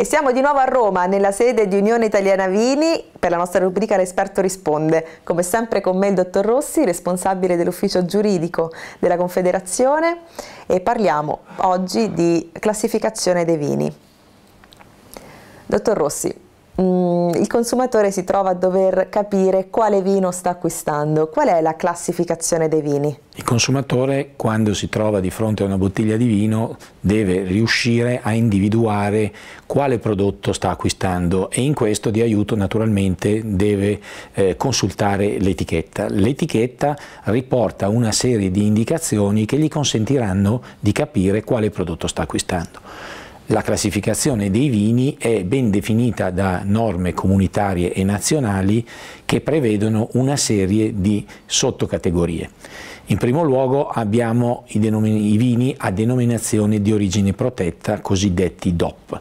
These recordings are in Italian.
E siamo di nuovo a Roma, nella sede di Unione Italiana Vini, per la nostra rubrica L'esperto risponde. Come sempre con me il dottor Rossi, responsabile dell'ufficio giuridico della Confederazione e parliamo oggi di classificazione dei vini. Dottor Rossi, Mm, il consumatore si trova a dover capire quale vino sta acquistando. Qual è la classificazione dei vini? Il consumatore quando si trova di fronte a una bottiglia di vino deve riuscire a individuare quale prodotto sta acquistando e in questo di aiuto naturalmente deve eh, consultare l'etichetta. L'etichetta riporta una serie di indicazioni che gli consentiranno di capire quale prodotto sta acquistando. La classificazione dei vini è ben definita da norme comunitarie e nazionali che prevedono una serie di sottocategorie. In primo luogo abbiamo i, i, vini a denominazione di origine protetta, cosiddetti DOP,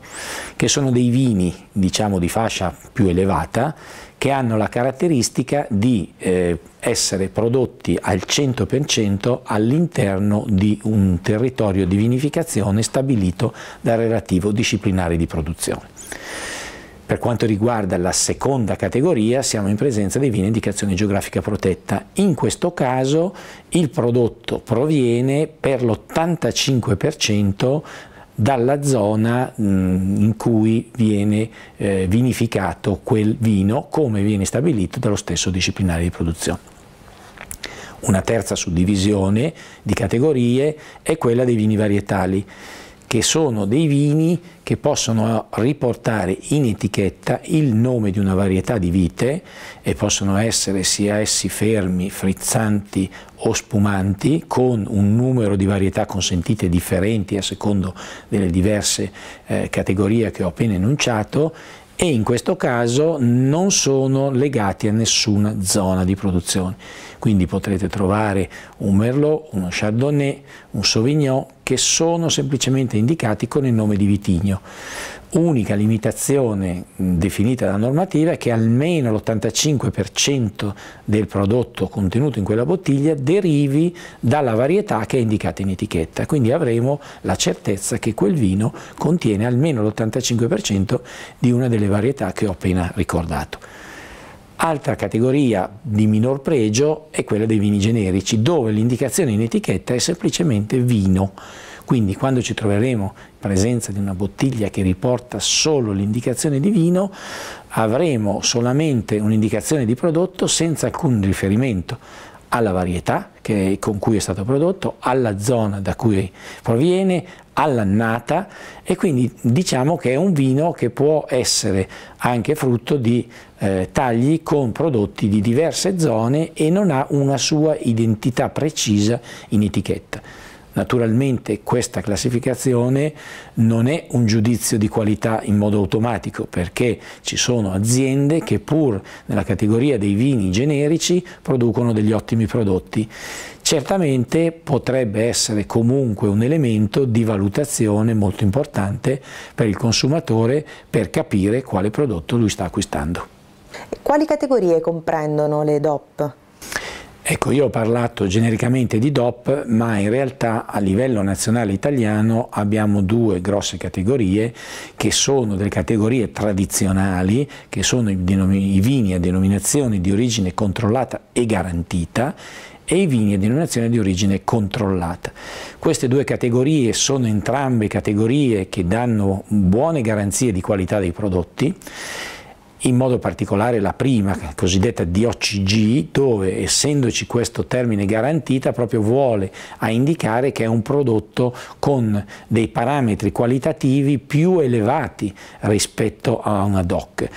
che sono dei vini diciamo, di fascia più elevata che hanno la caratteristica di eh, essere prodotti al 100% all'interno di un territorio di vinificazione stabilito dal relativo disciplinare di produzione. Per quanto riguarda la seconda categoria siamo in presenza dei vini a indicazione geografica protetta. In questo caso il prodotto proviene per l'85% dalla zona mm, in cui viene eh, vinificato quel vino, come viene stabilito dallo stesso disciplinare di produzione. Una terza suddivisione di categorie è quella dei vini varietali che sono dei vini che possono riportare in etichetta il nome di una varietà di vite e possono essere sia essi fermi, frizzanti o spumanti con un numero di varietà consentite differenti a secondo delle diverse eh, categorie che ho appena enunciato e in questo caso non sono legati a nessuna zona di produzione. Quindi potrete trovare un Merlot, uno Chardonnay, un Sauvignon che sono semplicemente indicati con il nome di vitigno unica limitazione definita dalla normativa è che almeno l'85% del prodotto contenuto in quella bottiglia derivi dalla varietà che è indicata in etichetta, quindi avremo la certezza che quel vino contiene almeno l'85% di una delle varietà che ho appena ricordato. Altra categoria di minor pregio è quella dei vini generici, dove l'indicazione in etichetta è semplicemente vino quindi quando ci troveremo in presenza di una bottiglia che riporta solo l'indicazione di vino, avremo solamente un'indicazione di prodotto senza alcun riferimento alla varietà che, con cui è stato prodotto, alla zona da cui proviene, all'annata e quindi diciamo che è un vino che può essere anche frutto di eh, tagli con prodotti di diverse zone e non ha una sua identità precisa in etichetta. Naturalmente questa classificazione non è un giudizio di qualità in modo automatico perché ci sono aziende che pur nella categoria dei vini generici producono degli ottimi prodotti. Certamente potrebbe essere comunque un elemento di valutazione molto importante per il consumatore per capire quale prodotto lui sta acquistando. Quali categorie comprendono le DOP? Ecco, io ho parlato genericamente di DOP, ma in realtà a livello nazionale italiano abbiamo due grosse categorie che sono delle categorie tradizionali, che sono i, i vini a denominazione di origine controllata e garantita e i vini a denominazione di origine controllata. Queste due categorie sono entrambe categorie che danno buone garanzie di qualità dei prodotti in modo particolare la prima, cosiddetta DOCG, dove essendoci questo termine garantita proprio vuole a indicare che è un prodotto con dei parametri qualitativi più elevati rispetto a una DOC.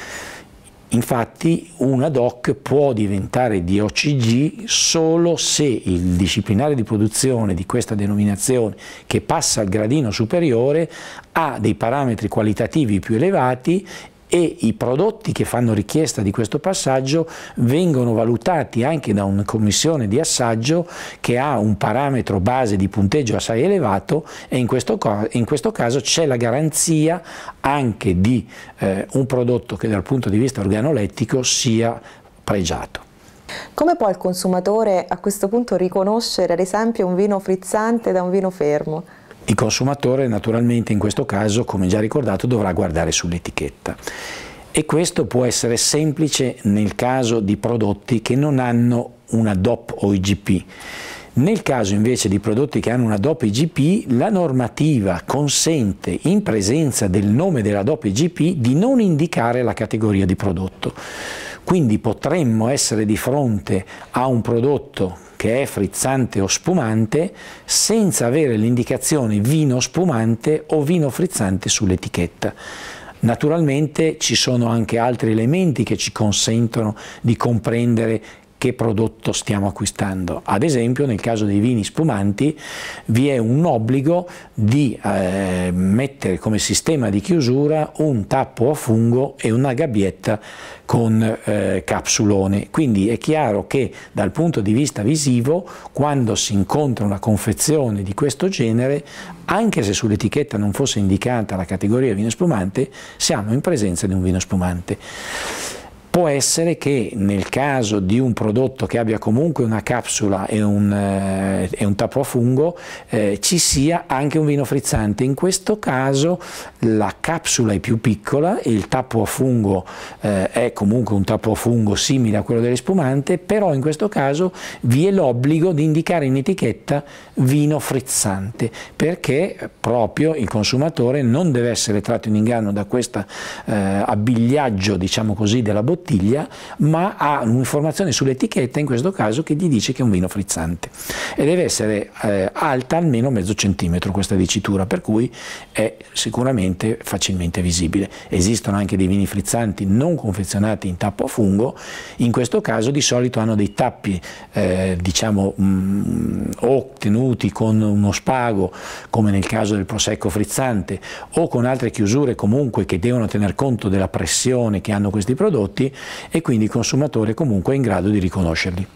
Infatti una DOC può diventare DOCG solo se il disciplinare di produzione di questa denominazione che passa al gradino superiore ha dei parametri qualitativi più elevati e i prodotti che fanno richiesta di questo passaggio vengono valutati anche da una commissione di assaggio che ha un parametro base di punteggio assai elevato e in questo, in questo caso c'è la garanzia anche di eh, un prodotto che dal punto di vista organolettico sia pregiato. Come può il consumatore a questo punto riconoscere ad esempio un vino frizzante da un vino fermo? Il consumatore naturalmente in questo caso, come già ricordato, dovrà guardare sull'etichetta e questo può essere semplice nel caso di prodotti che non hanno una DOP o IGP. Nel caso invece di prodotti che hanno una DOP IGP, la normativa consente in presenza del nome della DOP IGP di non indicare la categoria di prodotto. Quindi potremmo essere di fronte a un prodotto che è frizzante o spumante senza avere l'indicazione vino spumante o vino frizzante sull'etichetta. Naturalmente ci sono anche altri elementi che ci consentono di comprendere che prodotto stiamo acquistando. Ad esempio nel caso dei vini spumanti vi è un obbligo di eh, mettere come sistema di chiusura un tappo a fungo e una gabbietta con eh, capsulone. Quindi è chiaro che dal punto di vista visivo quando si incontra una confezione di questo genere, anche se sull'etichetta non fosse indicata la categoria vino spumante, siamo in presenza di un vino spumante. Può essere che nel caso di un prodotto che abbia comunque una capsula e un, eh, un tappo a fungo eh, ci sia anche un vino frizzante. In questo caso la capsula è più piccola, il tappo a fungo eh, è comunque un tappo a fungo simile a quello delle spumante, però in questo caso vi è l'obbligo di indicare in etichetta vino frizzante perché proprio il consumatore non deve essere tratto in inganno da questo eh, abbigliaggio diciamo così, della bottiglia bottiglia, ma ha un'informazione sull'etichetta, in questo caso, che gli dice che è un vino frizzante. E deve essere eh, alta almeno mezzo centimetro questa dicitura, per cui è sicuramente facilmente visibile. Esistono anche dei vini frizzanti non confezionati in tappo a fungo, in questo caso di solito hanno dei tappi, eh, diciamo, mh, mm, o con uno spago, come nel caso del prosecco frizzante, o con altre chiusure comunque che devono tener conto della pressione che hanno questi prodotti e quindi il consumatore comunque è in grado di riconoscerli.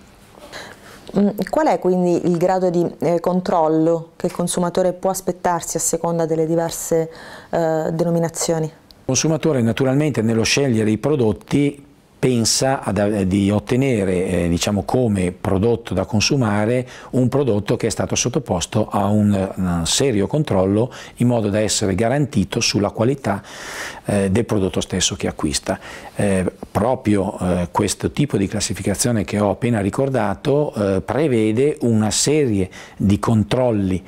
Mm, qual è quindi il grado di eh, controllo che il consumatore può aspettarsi a seconda delle diverse eh, denominazioni? Il consumatore naturalmente nello scegliere i prodotti pensa ad, eh, di ottenere eh, diciamo, come prodotto da consumare un prodotto che è stato sottoposto a un, un eh, serio controllo in modo da essere garantito sulla qualità eh, del prodotto stesso che acquista. Eh, proprio eh, questo tipo di classificazione che ho appena ricordato prevede una serie di controlli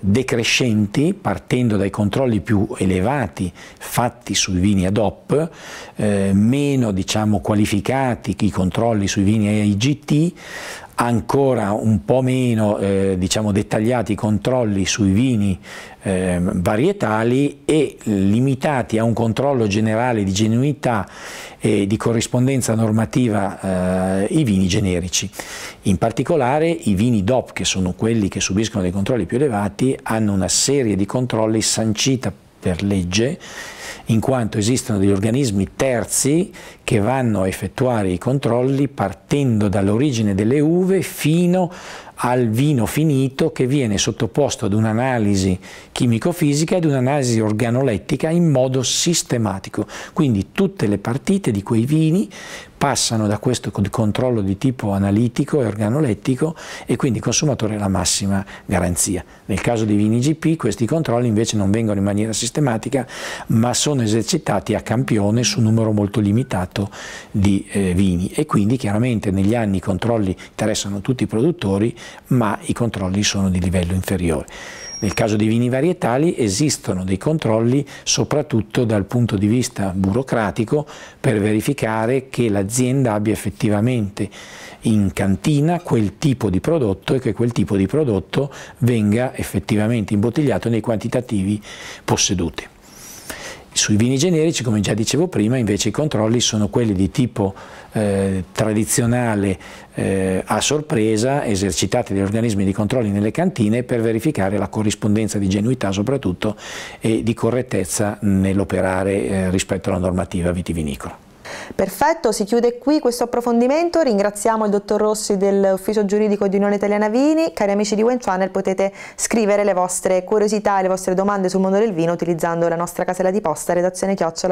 decrescenti partendo dai controlli più elevati fatti sui vini ad hoc, meno diciamo, qualificati i controlli sui vini AIGT, ancora un po' meno eh, diciamo, dettagliati i controlli sui vini eh, varietali e limitati a un controllo generale di genuinità e di corrispondenza normativa eh, i vini generici. In particolare i vini DOP, che sono quelli che subiscono dei controlli più elevati, hanno una serie di controlli sancita per legge in quanto esistono degli organismi terzi che vanno a effettuare i controlli partendo dall'origine delle uve fino al vino finito che viene sottoposto ad un'analisi chimico-fisica e ad un'analisi organolettica in modo sistematico. Quindi tutte le partite di quei vini passano da questo controllo di tipo analitico e organolettico e quindi il consumatore ha la massima garanzia. Nel caso dei vini GP questi controlli invece non vengono in maniera sistematica ma sono esercitati a campione su un numero molto limitato di eh, vini e quindi chiaramente negli anni i controlli interessano tutti i produttori ma i controlli sono di livello inferiore. Nel caso dei vini varietali esistono dei controlli soprattutto dal punto di vista burocratico per verificare che l'azienda abbia effettivamente in cantina quel tipo di prodotto e che quel tipo di prodotto venga effettivamente imbottigliato nei quantitativi posseduti. Sui vini generici, come già dicevo prima, invece i controlli sono quelli di tipo eh, tradizionale eh, a sorpresa, esercitati dagli organismi di controlli nelle cantine per verificare la corrispondenza di genuità soprattutto e di correttezza nell'operare eh, rispetto alla normativa vitivinicola. Perfetto, si chiude qui questo approfondimento, ringraziamo il dottor Rossi dell'ufficio giuridico di Unione Italiana Vini, cari amici di Wine Channel potete scrivere le vostre curiosità e le vostre domande sul mondo del vino utilizzando la nostra casella di posta redazione chiocciola